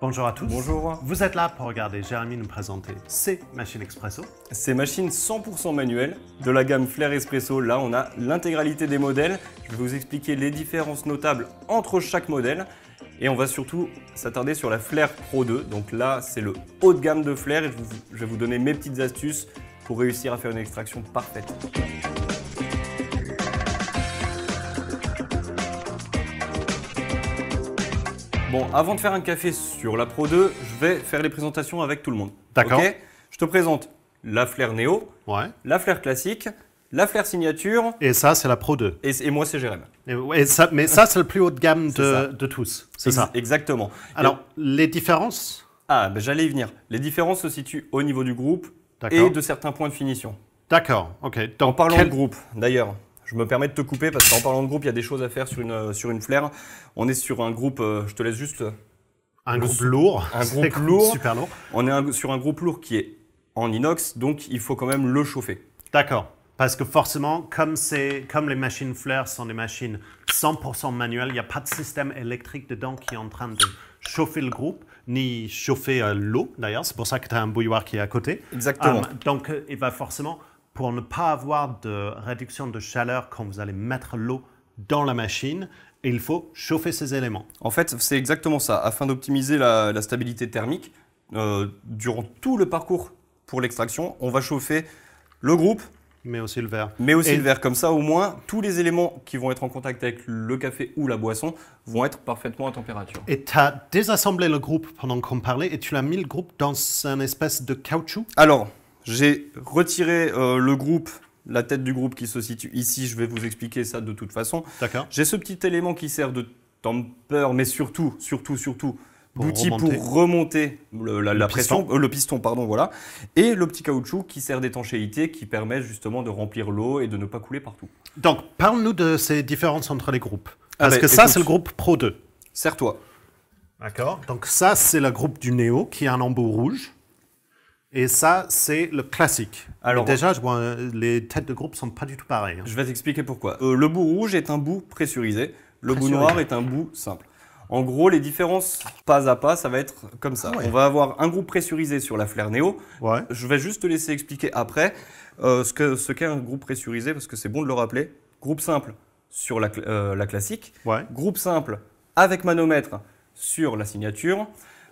Bonjour à tous. Bonjour. Vous êtes là pour regarder Jérémy nous présenter ses machines expresso. Ces machines 100% manuelles de la gamme Flair Espresso. Là, on a l'intégralité des modèles. Je vais vous expliquer les différences notables entre chaque modèle. Et on va surtout s'attarder sur la Flair Pro 2. Donc là, c'est le haut de gamme de Flair. Et je, vais vous donner mes petites astuces pour réussir à faire une extraction parfaite. Bon, avant de faire un café sur la Pro 2, je vais faire les présentations avec tout le monde. D'accord. je te présente la flair Neo, la flair classique, la flair signature. Et ça, c'est la Pro 2. Et, moi, c'est Jérém. ça, mais ça, c'est le plus haut de gamme de, tous. C'est ça. Exactement. Alors, les différences Ah, ben, j'allais y venir. Les différences se situent au niveau du groupe et de certains points de finition. D'accord, ok. en parlant de groupe, d'ailleurs. Je me permets de te couper parce qu'en parlant de groupe, il y a des choses à faire sur une, euh, sur une flair. On est sur un groupe, euh, je te laisse juste. Un groupe lourd. Un groupe lourd. Super lourd. On est sur un groupe lourd qui est en inox, donc il faut quand même le chauffer. D'accord. Parce que forcément, comme, comme les machines flair sont des machines 100% manuelles, il n'y a pas de système électrique dedans qui est en train de chauffer le groupe, ni chauffer euh, l'eau d'ailleurs. C'est pour ça que tu as un bouilloire qui est à côté. Exactement. donc il va forcément pour ne pas avoir de réduction de chaleur quand vous allez mettre l'eau dans la machine, il faut chauffer ces éléments. En fait, c'est exactement ça. Afin d'optimiser la, stabilité thermique, euh, durant tout le parcours pour l'extraction, on va chauffer le groupe. Mais aussi le verre. Mais aussi le verre. Comme ça, au moins, tous les éléments qui vont être en contact avec le café ou la boisson vont être parfaitement à température. Et tu as désassemblé le groupe pendant qu'on parlait et tu l'as mis le groupe dans un espèce de caoutchouc Alors, j'ai retiré euh, le groupe, la tête du groupe qui se situe ici. Je vais vous expliquer ça de toute façon. D'accord. J'ai ce petit élément qui sert de tamper, mais surtout, surtout, surtout, d'outil pour remonter le, la, pression, piston. Euh, le piston, pardon, voilà, et le petit caoutchouc qui sert d'étanchéité, qui permet justement de remplir l'eau et de ne pas couler partout. Donc, parle-nous de ces différences entre les groupes. Ah Parce ben, que ça, c'est le groupe Pro 2. Serre-toi. D'accord. Donc ça, c'est le groupe du Néo qui a un embout rouge. Et ça, c'est le classique. Alors déjà, je vois, les têtes de groupe ne sont pas du tout pareilles. Hein. Je vais t'expliquer pourquoi. Euh, le bout rouge est un bout pressurisé. Le bout noir est un bout simple. En gros, les différences pas à pas, ça va être comme ça. Ah On va avoir un groupe pressurisé sur la flair Neo. Je vais juste te laisser expliquer après euh, ce qu'est un groupe pressurisé, parce que c'est bon de le rappeler. Groupe simple sur la, euh, classique. Groupe simple avec manomètre sur la signature.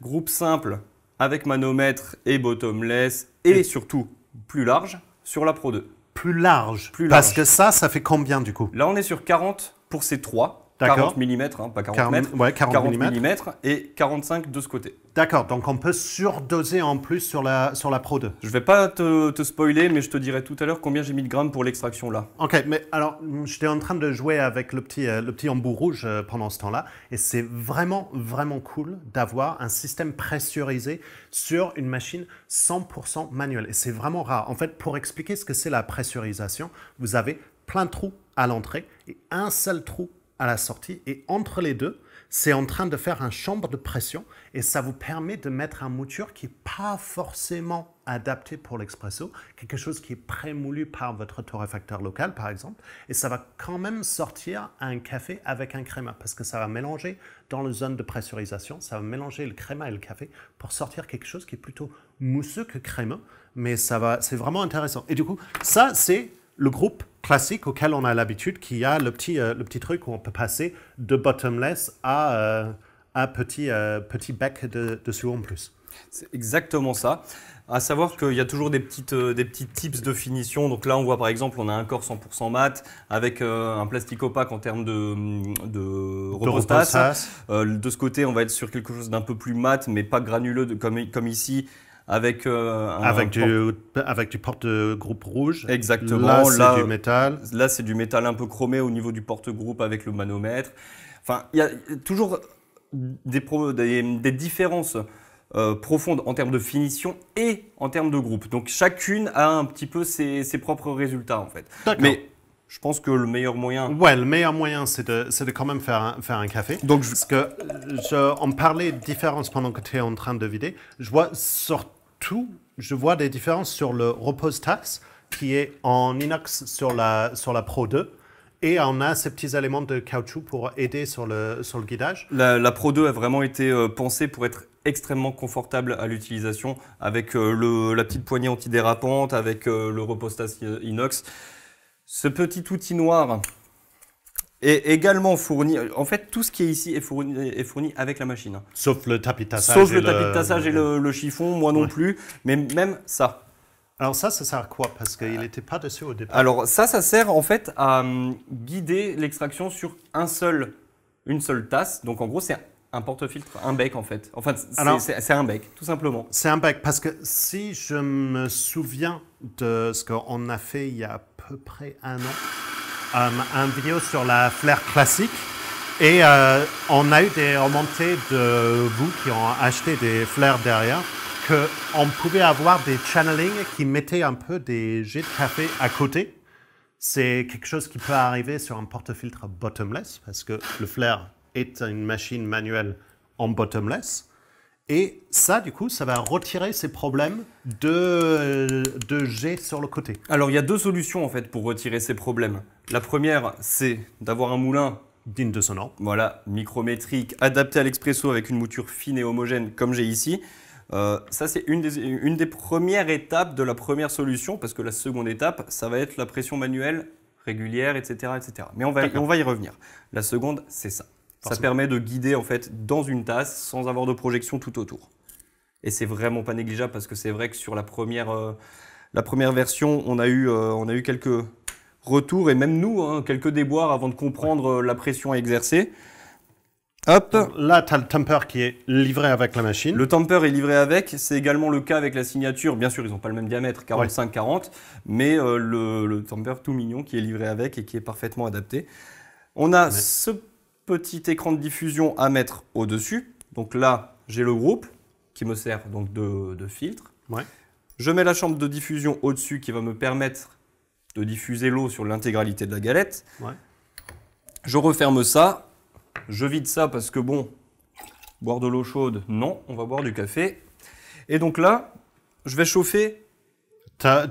Groupe simple avec manomètre et bottomless et, surtout plus large sur la Pro 2. Plus large Plus large. Parce que ça, ça fait combien du coup Là, on est sur 40 pour ces trois. 40 mm, hein, pas 40, 40 ouais, 40, mm. et 45 de ce côté. D'accord, donc on peut surdoser en plus sur la, sur la Pro 2. Je vais pas te, spoiler, mais je te dirai tout à l'heure combien j'ai mis de grammes pour l'extraction là. Ok, mais alors j'étais en train de jouer avec le petit, euh, le petit embout rouge euh, pendant ce temps-là, et c'est vraiment, vraiment cool d'avoir un système pressurisé sur une machine 100% manuelle. Et c'est vraiment rare. En fait, pour expliquer ce que c'est la pressurisation, vous avez plein de trous à l'entrée et un seul trou à la sortie. Et entre les deux, c'est en train de faire un chambre de pression et ça vous permet de mettre un mouture qui n'est pas forcément adapté pour l'expresso, quelque chose qui est prémoulu par votre torréfacteur local par exemple, et ça va quand même sortir un café avec un créma parce que ça va mélanger dans la zone de pressurisation, ça va mélanger le créma et le café pour sortir quelque chose qui est plutôt mousseux que crémeux, mais ça va, c'est vraiment intéressant. Et du coup, ça c'est le groupe classique auquel on a l'habitude, qui a le petit, euh, le petit truc où on peut passer de bottomless à, un euh, petit, euh, petit bec de, dessus en plus. C'est exactement ça. À savoir qu'il y a toujours des petites, des petits tips de finition. Donc là, on voit par exemple, on a un corps 100% mat avec un plastique opaque en termes de, de, de, ce côté, on va être sur quelque chose d'un peu plus mat, mais pas granuleux comme ici, avec euh, avec du avec du porte-groupe rouge. Exactement. Là, c'est du métal. Là, c'est du métal un peu chromé au niveau du porte-groupe avec le manomètre. Enfin, il y a toujours des, des, différences euh, profondes en termes de finition et en termes de groupe. Donc chacune a un petit peu ses, ses propres résultats en fait. Mais je pense que le meilleur moyen. Ouais, le meilleur moyen, c'est de, de, quand même faire un, faire un café. Donc, Parce que je, on parlait de différences pendant que tu es en train de vider. Je vois surtout, je vois des différences sur le repose tasse qui est en inox sur la, sur la Pro 2. Et on a ces petits éléments de caoutchouc pour aider sur le, sur le guidage. La, Pro 2 a vraiment été euh, pensée pour être extrêmement confortable à l'utilisation avec euh, le, la petite poignée antidérapante, avec euh, le repose tasse inox. Ce petit outil noir est également fourni. En fait, tout ce qui est ici est fourni, avec la machine. Sauf le tapis de tassage. Sauf le tapis de tassage et le, chiffon, moi non plus. Mais même ça. Alors ça, ça sert à quoi Parce qu'il n'était euh, pas dessus au départ. Alors ça, ça sert en fait à euh, guider l'extraction sur un seul, une seule tasse. Donc en gros, c'est un porte-filtre, un bec en fait. Enfin, c'est un bec, tout simplement. C'est un bec, parce que si je me souviens de ce qu'on a fait il y a près un an un vidéo sur la flair classique. Et euh, on a eu des remontées de vous qui ont acheté des flares derrière, que on pouvait avoir des channeling qui mettaient un peu des jets de café à côté. C'est quelque chose qui peut arriver sur un porte-filtre bottomless, parce que le flair est une machine manuelle en bottomless. Et ça, du coup, ça va retirer ces problèmes de, de G sur le côté. Alors, il y a deux solutions, en fait, pour retirer ces problèmes. La première, c'est d'avoir un moulin digne de son nom. Voilà, micrométrique, adapté à l'expresso avec une mouture fine et homogène, comme j'ai ici. Euh, ça, c'est une des, premières étapes de la première solution, parce que la seconde étape, ça va être la pression manuelle régulière, etc. etc. Mais on va y revenir. La seconde, c'est ça. Ça permet de guider en fait dans une tasse sans avoir de projection tout autour. Et c'est vraiment pas négligeable parce que c'est vrai que sur la première, euh, la première version, on a eu, euh, on a eu quelques retours et même nous, hein, quelques déboires avant de comprendre euh, la pression à exercer. Hop. Là, tu as le tamper qui est livré avec la machine. Le tamper est livré avec. C'est également le cas avec la signature. Bien sûr, ils n'ont pas le même diamètre, 45-40, mais le, tamper tout mignon qui est livré avec et qui est parfaitement adapté. On a ce petit écran de diffusion à mettre au-dessus. Donc là, j'ai le groupe qui me sert donc de, filtre. Je mets la chambre de diffusion au-dessus qui va me permettre de diffuser l'eau sur l'intégralité de la galette. Je referme ça. Je vide ça parce que bon, boire de l'eau chaude, non, on va boire du café. Et donc là, je vais chauffer.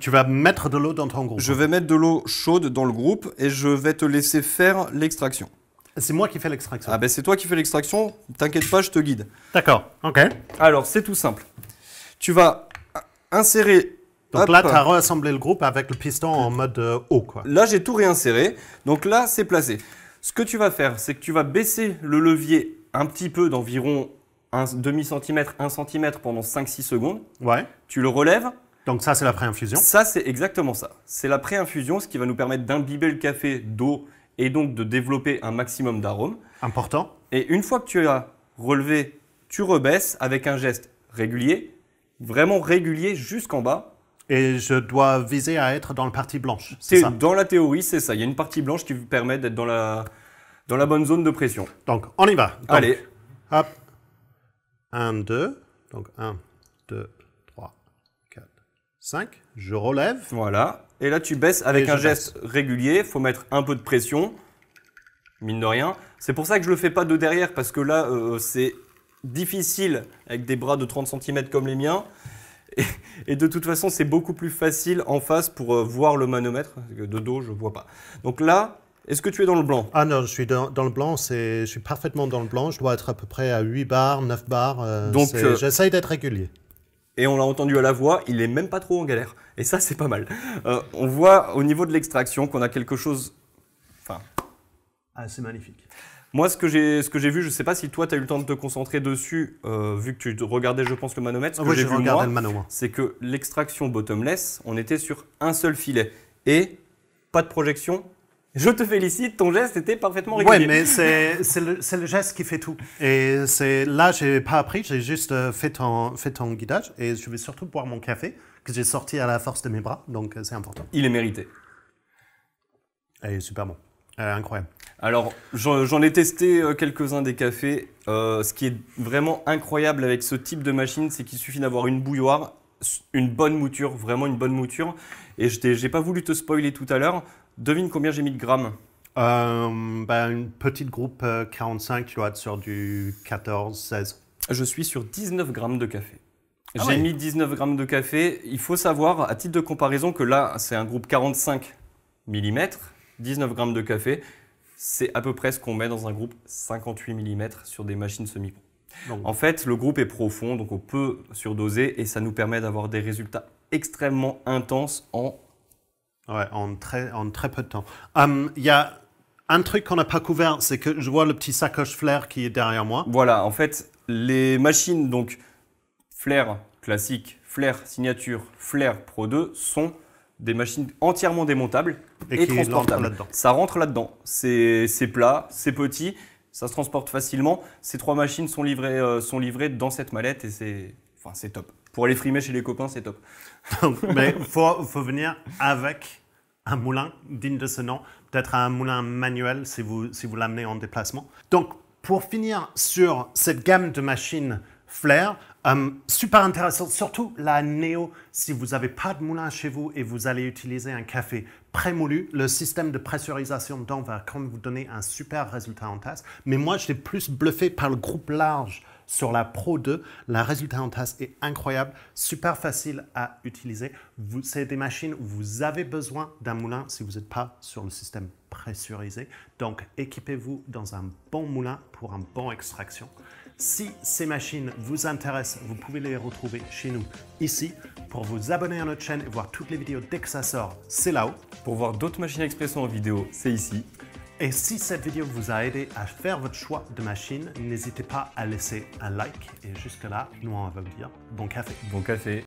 Tu vas mettre de l'eau dans ton groupe. Je vais mettre de l'eau chaude dans le groupe et je vais te laisser faire l'extraction. C'est moi qui fais l'extraction. Ah ben c'est toi qui fais l'extraction, t'inquiète pas, je te guide. D'accord, ok. Alors c'est tout simple. Tu vas insérer... Donc là, tu as rassemblé le groupe avec le piston en mode euh, haut. Quoi. Là, j'ai tout réinséré. Donc là, c'est placé. Ce que tu vas faire, c'est que tu vas baisser le levier un petit peu d'environ un demi centimètre, un centimètre pendant 5-6 secondes. Ouais. Tu le relèves. Donc ça, c'est la pré-infusion. Ça, c'est exactement ça. C'est la pré-infusion, ce qui va nous permettre d'imbiber le café d'eau et donc de développer un maximum d'arômes. Important. Et une fois que tu as relevé, tu rebaisses avec un geste régulier, vraiment régulier jusqu'en bas. Et je dois viser à être dans la partie blanche. C'est ça. Dans la théorie, c'est ça. Il y a une partie blanche qui vous permet d'être dans la, dans la bonne zone de pression. Donc, on y va. Allez. Hop. 1, 2. Donc, 1, 2, 5, je relève. Voilà. Et là, tu baisses avec un geste régulier, régulier. faut mettre un peu de pression, mine de rien. C'est pour ça que je le fais pas de derrière, parce que là, euh, c'est difficile avec des bras de 30 cm comme les miens. Et, de toute façon, c'est beaucoup plus facile en face pour euh, voir le manomètre. De dos, je ne vois pas. Donc là, est-ce que tu es dans le blanc Ah non, je suis dans, le blanc, je suis parfaitement dans le blanc. Je dois être à peu près à 8 bars, 9 bars. Euh, Donc, j'essaye d'être régulier et on l'a entendu à la voix, il est même pas trop en galère. Et ça, c'est pas mal. Euh, on voit au niveau de l'extraction qu'on a quelque chose. Enfin. Ah, c'est magnifique. Moi, ce que j'ai, ce que j'ai vu, je sais pas si toi, tu as eu le temps de te concentrer dessus, euh, vu que tu regardais, je pense, le manomètre. Ce ah que j'ai vu, moi, c'est que l'extraction bottomless, on était sur un seul filet. Et pas de projection, je te félicite, ton geste était parfaitement régulier. Oui, mais c'est le, geste qui fait tout. Et c'est là, je n'ai pas appris, j'ai juste euh, fait ton, guidage et je vais surtout boire mon café que j'ai sorti à la force de mes bras, donc euh, c'est important. Il est mérité. il est super bon. Euh, incroyable. Alors, j'en ai testé quelques-uns des cafés. ce qui est vraiment incroyable avec ce type de machine, c'est qu'il suffit d'avoir une bouilloire, une bonne mouture, vraiment une bonne mouture. Et je n'ai pas voulu te spoiler tout à l'heure, Devine combien j'ai mis de grammes euh, ben, Une petite groupe 45, euh, tu dois être sur du 14, 16. Je suis sur 19 grammes de café. Ah j'ai mis 19 grammes de café. Il faut savoir, à titre de comparaison, que là, c'est un groupe 45 mm, 19 grammes de café. C'est à peu près ce qu'on met dans un groupe 58 mm sur des machines semi-pro. En fait, le groupe est profond, donc on peut surdoser et ça nous permet d'avoir des résultats extrêmement intenses en Ouais, en très, en très peu de temps. Hum, il y a un truc qu'on n'a pas couvert, c'est que je vois le petit sacoche flair qui est derrière moi. Voilà, en fait, les machines, donc flair classique, flair signature, flair Pro 2, sont des machines entièrement démontables et, et transportables. ça rentre là-dedans. C'est plat, c'est petit, ça se transporte facilement. Ces trois machines sont livrées, euh, sont livrées dans cette mallette et c'est enfin, top pour aller frimer chez les copains, c'est top. Mais faut, faut venir avec un moulin digne de ce nom, peut-être un moulin manuel si vous, si vous l'amenez en déplacement. Donc, pour finir sur cette gamme de machines Flair, euh, super intéressant, surtout la Neo, si vous n'avez pas de moulin chez vous et vous allez utiliser un café prémoulu, le système de pressurisation dedans va quand même vous donner un super résultat en tasse. Mais moi, je l'ai plus bluffé par le groupe large sur la Pro 2. Le résultat en tasse est incroyable, super facile à utiliser. C'est des machines où vous avez besoin d'un moulin si vous n'êtes pas sur le système pressurisé. Donc, équipez-vous dans un bon moulin pour un bon extraction. Si ces machines vous intéressent, vous pouvez les retrouver chez nous ici. Pour vous abonner à notre chaîne et voir toutes les vidéos dès que ça sort, c'est là-haut. Pour voir d'autres machines expression en vidéo, c'est ici. Et si cette vidéo vous a aidé à faire votre choix de machine, n'hésitez pas à laisser un like. Et jusque-là, nous, on va vous dire bon café. Bon café.